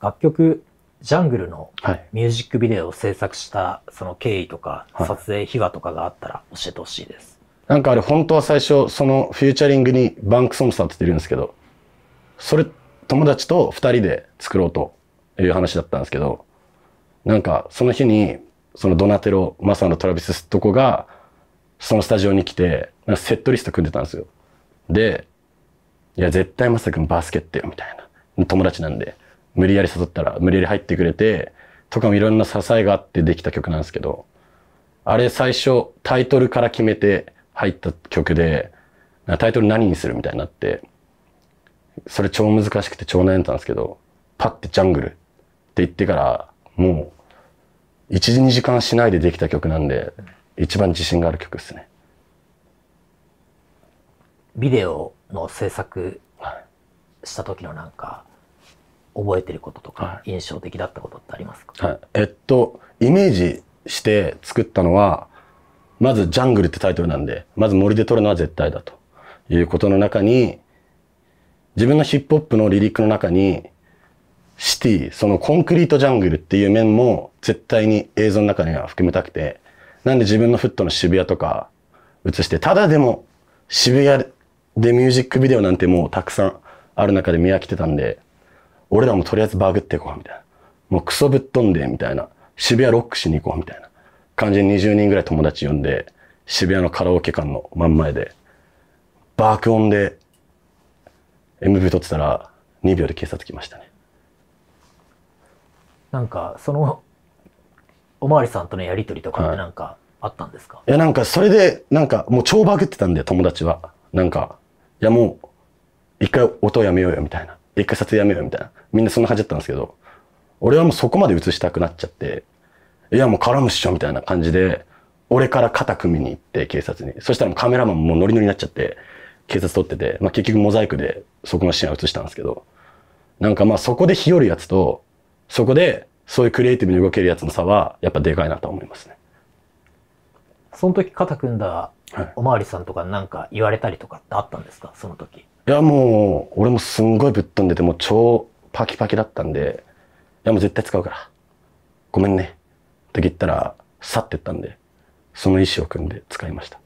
楽曲「ジャングル」のミュージックビデオを制作したその経緯とか、撮影秘話とかがあったら教えてほしいです、なんかあれ本当は最初そのフューチャリングにバンクソンさんっててるんですけどそれ友達と2人で作ろうという話だったんですけどなんかその日にそのドナテロマサのトラビス・スットコがそのスタジオに来てセットリスト組んでたんですよでいや絶対マサ君バスケットよみたいな友達なんで無理やり誘ったら無理やり入ってくれてとかもいろんな支えがあってできた曲なんですけどあれ最初タイトルから決めて入った曲でタイトル何にするみたいになってそれ超難しくて超悩んだんですけどパッて「ジャングル」って言ってからもう12時間しないでできた曲なんで一番自信がある曲ですね。ビデオの制作した時のなんか、覚えてることとか、印象的だったことってありますか、はい、えっと、イメージして作ったのは、まずジャングルってタイトルなんで、まず森で撮るのは絶対だということの中に、自分のヒップホップのリリックの中に、シティ、そのコンクリートジャングルっていう面も絶対に映像の中には含めたくて、なんで自分のフットの渋谷とか映して、ただでも渋谷でミュージックビデオなんてもうたくさんある中で見飽きてたんで、俺らもとりあえずバグっていこうみたいな。もうクソぶっ飛んで、みたいな。渋谷ロックしに行こうみたいな感じで20人ぐらい友達呼んで、渋谷のカラオケ館の真ん前で、爆音で MV 撮ってたら2秒で警察来ましたね。なんか、その、おまわりさんとのやりとりとかってなんかあったんですか、はい、いや、なんかそれで、なんかもう超バグってたんで友達は。なんか、いやもう、一回音やめようよみたいな。一回撮影やめようみたいな。みんなそんな感じだったんですけど、俺はもうそこまで映したくなっちゃって、いやもう絡むっしょみたいな感じで、俺から肩組みに行って警察に。そしたらカメラマンもノリノリになっちゃって、警察撮ってて、まあ結局モザイクでそこのシーンは映したんですけど、なんかまあそこで日和るやつと、そこでそういうクリエイティブに動けるやつの差はやっぱでかいなと思いますね。その時肩組んだおまわりさんとかなんか言われたりとかってあったんですかその時。いや、もう、俺もすんごいぶっ飛んでて、もう超パキパキだったんで、いや、もう絶対使うから、ごめんね。って言ったら、去ってったんで、その意思を組んで使いました。